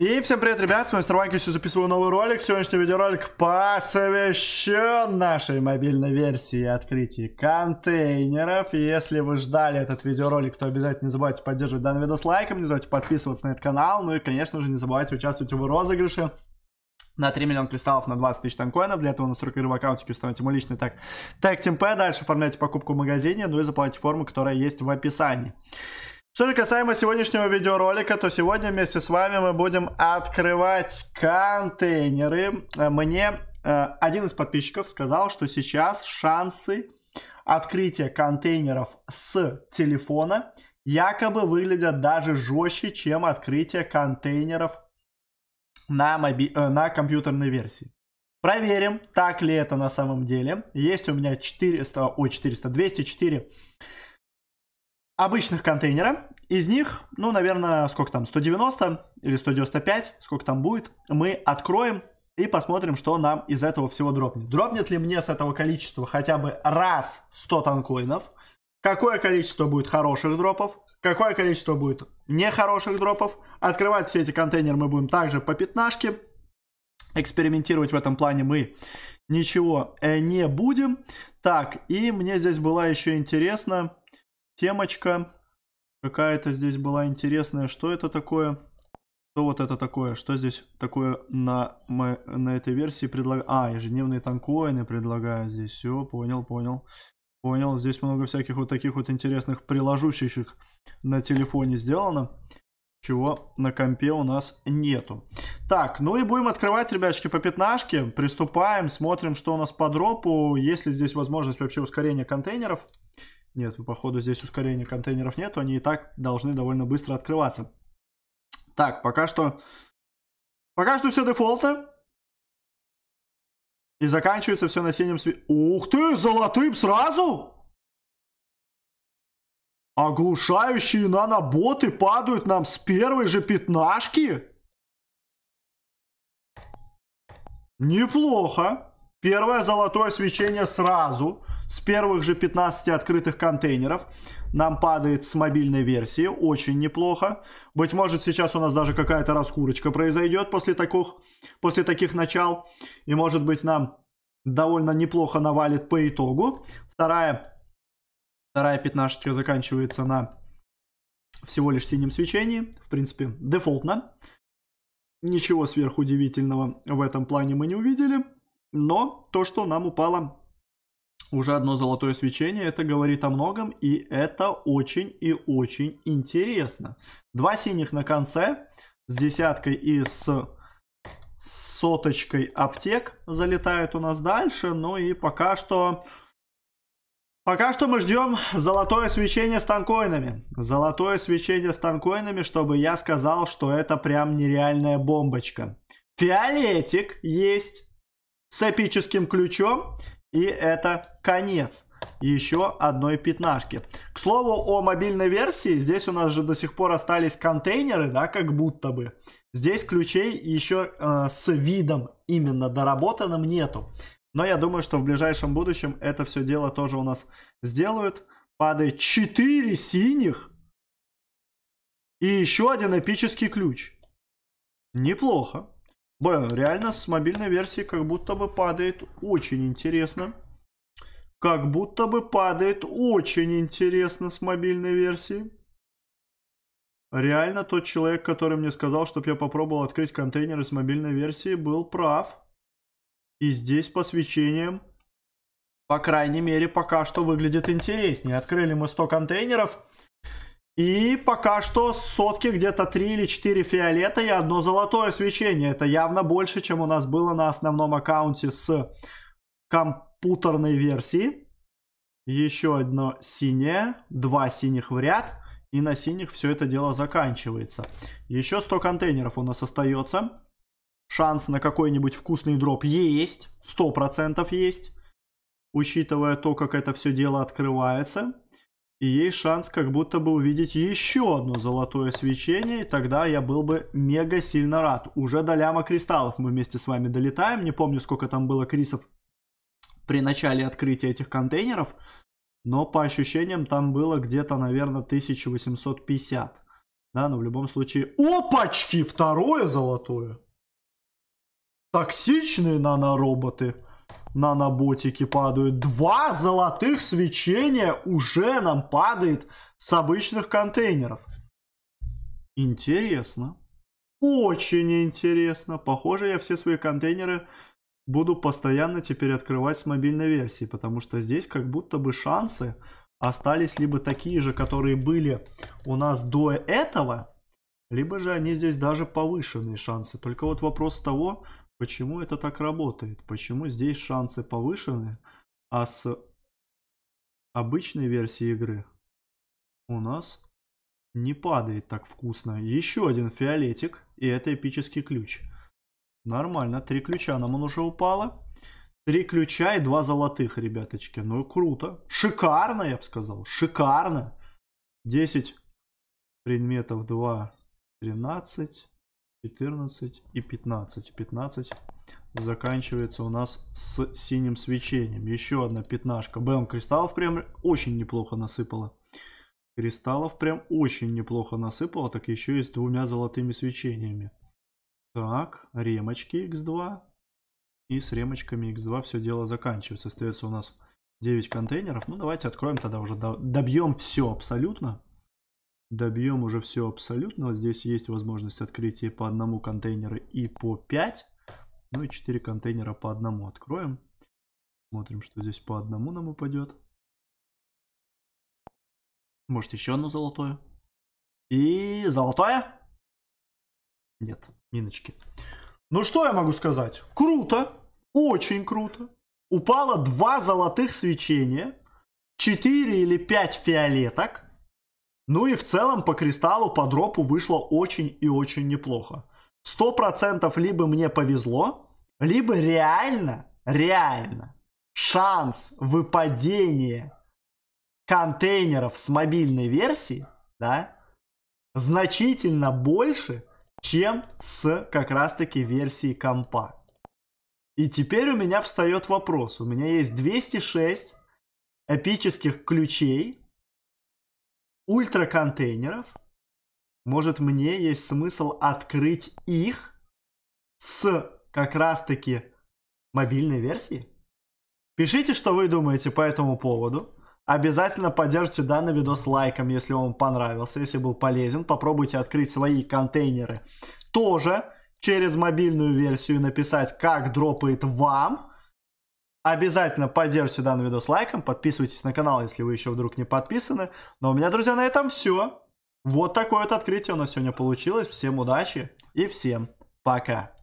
И всем привет, ребят, с вами Мистер Ванкис, записываю новый ролик. Сегодняшний видеоролик посвящен нашей мобильной версии открытия контейнеров. И если вы ждали этот видеоролик, то обязательно не забывайте поддерживать данный видос лайком, не забывайте подписываться на этот канал, ну и, конечно же, не забывайте участвовать в розыгрыше на 3 миллиона кристаллов на 20 тысяч танкоинов. Для этого настройка игры в аккаунтике установите мой личный так, так ТМП, дальше оформляйте покупку в магазине, ну и заплатите форму, которая есть в описании. Что же касаемо сегодняшнего видеоролика, то сегодня вместе с вами мы будем открывать контейнеры. Э, мне э, один из подписчиков сказал, что сейчас шансы открытия контейнеров с телефона якобы выглядят даже жестче, чем открытие контейнеров на, моби... Э, на компьютерной версии. Проверим, так ли это на самом деле. Есть у меня 400, ой, 400, 204 обычных контейнера из них, ну, наверное, сколько там, 190 или 195, сколько там будет, мы откроем и посмотрим, что нам из этого всего дропнет. Дропнет ли мне с этого количества хотя бы раз 100 танкоинов? Какое количество будет хороших дропов? Какое количество будет нехороших дропов? Открывать все эти контейнеры мы будем также по пятнашке. Экспериментировать в этом плане мы ничего э, не будем. Так, и мне здесь была еще интересна темочка Какая-то здесь была интересная. Что это такое? Что вот это такое? Что здесь такое на, на этой версии предлагают? А, ежедневные танкоины предлагают здесь. Все, понял, понял. Понял, здесь много всяких вот таких вот интересных приложущих на телефоне сделано, чего на компе у нас нету. Так, ну и будем открывать, ребячки, по пятнашке. Приступаем, смотрим, что у нас по дропу, есть ли здесь возможность вообще ускорения контейнеров. Нет, походу здесь ускорения контейнеров нет, они и так должны довольно быстро открываться. Так, пока что... Пока что все дефолтно. И заканчивается все на синем свете. Ух ты, золотым сразу! Оглушающие наноботы падают нам с первой же пятнашки. Неплохо. Первое золотое свечение сразу. С первых же 15 открытых контейнеров нам падает с мобильной версии. Очень неплохо. Быть может, сейчас у нас даже какая-то раскурочка произойдет после таких, после таких начал. И, может быть, нам довольно неплохо навалит по итогу. Вторая, вторая пятнашечка заканчивается на всего лишь синем свечении. В принципе, дефолтно. Ничего сверхудивительного в этом плане мы не увидели. Но то, что нам упало уже одно золотое свечение, это говорит о многом, и это очень и очень интересно. Два синих на конце, с десяткой и с соточкой аптек залетает у нас дальше, ну и пока что... Пока что мы ждем золотое свечение с танкоинами. Золотое свечение с танкоинами, чтобы я сказал, что это прям нереальная бомбочка. Фиолетик есть с эпическим ключом и это конец еще одной пятнашки. К слову, о мобильной версии. Здесь у нас же до сих пор остались контейнеры, да, как будто бы. Здесь ключей еще э, с видом именно доработанным нету. Но я думаю, что в ближайшем будущем это все дело тоже у нас сделают. Падает 4 синих. И еще один эпический ключ. Неплохо. Блин, реально с мобильной версии как будто бы падает очень интересно. Как будто бы падает очень интересно с мобильной версии. Реально тот человек, который мне сказал, чтобы я попробовал открыть контейнеры с мобильной версии, был прав. И здесь по свечениям, по крайней мере, пока что выглядит интереснее. Открыли мы 100 контейнеров. И пока что сотки где-то 3 или 4 фиолета и одно золотое свечение. Это явно больше, чем у нас было на основном аккаунте с компьютерной версии. Еще одно синее, два синих в ряд. И на синих все это дело заканчивается. Еще 100 контейнеров у нас остается. Шанс на какой-нибудь вкусный дроп есть. 100% есть. Учитывая то, как это все дело открывается. И есть шанс как будто бы увидеть еще одно золотое свечение, и тогда я был бы мега сильно рад. Уже до ляма кристаллов мы вместе с вами долетаем. Не помню, сколько там было крисов при начале открытия этих контейнеров, но по ощущениям там было где-то, наверное, 1850. Да, но в любом случае... Опачки! Второе золотое! Токсичные нанороботы! на наботики падают. Два золотых свечения уже нам падает с обычных контейнеров. Интересно. Очень интересно. Похоже, я все свои контейнеры буду постоянно теперь открывать с мобильной версии, потому что здесь как будто бы шансы остались либо такие же, которые были у нас до этого, либо же они здесь даже повышенные шансы. Только вот вопрос того, Почему это так работает? Почему здесь шансы повышены, а с обычной версии игры у нас не падает так вкусно. Еще один фиолетик, и это эпический ключ. Нормально, три ключа нам он уже упало. Три ключа и два золотых, ребяточки. Ну и круто. Шикарно, я бы сказал. Шикарно. 10 предметов, 2, 13. 14 и 15. 15 заканчивается у нас с синим свечением. Еще одна пятнашка. Бэм, кристаллов прям очень неплохо насыпала. Кристаллов прям очень неплохо насыпала, так еще и с двумя золотыми свечениями. Так, ремочки x2. И с ремочками x2 все дело заканчивается. Остается у нас 9 контейнеров. Ну, давайте откроем тогда уже, добьем все абсолютно добьем уже все абсолютно. Здесь есть возможность открытия по одному контейнеру и по 5. Ну и 4 контейнера по одному откроем. Смотрим, что здесь по одному нам упадет. Может еще одно золотое. И золотое? Нет, миночки. Ну что я могу сказать? Круто, очень круто. Упало два золотых свечения, 4 или 5 фиолеток. Ну и в целом по кристаллу, по дропу вышло очень и очень неплохо. Сто процентов либо мне повезло, либо реально, реально шанс выпадения контейнеров с мобильной версии, да, значительно больше, чем с как раз-таки версии компа. И теперь у меня встает вопрос. У меня есть 206 эпических ключей ультраконтейнеров, может мне есть смысл открыть их с как раз-таки мобильной версии? Пишите, что вы думаете по этому поводу. Обязательно поддержите данный видос лайком, если он понравился, если был полезен. Попробуйте открыть свои контейнеры тоже через мобильную версию и написать, как дропает вам Обязательно поддержите данный видос лайком, подписывайтесь на канал, если вы еще вдруг не подписаны. Но у меня, друзья, на этом все. Вот такое вот открытие у нас сегодня получилось. Всем удачи и всем пока.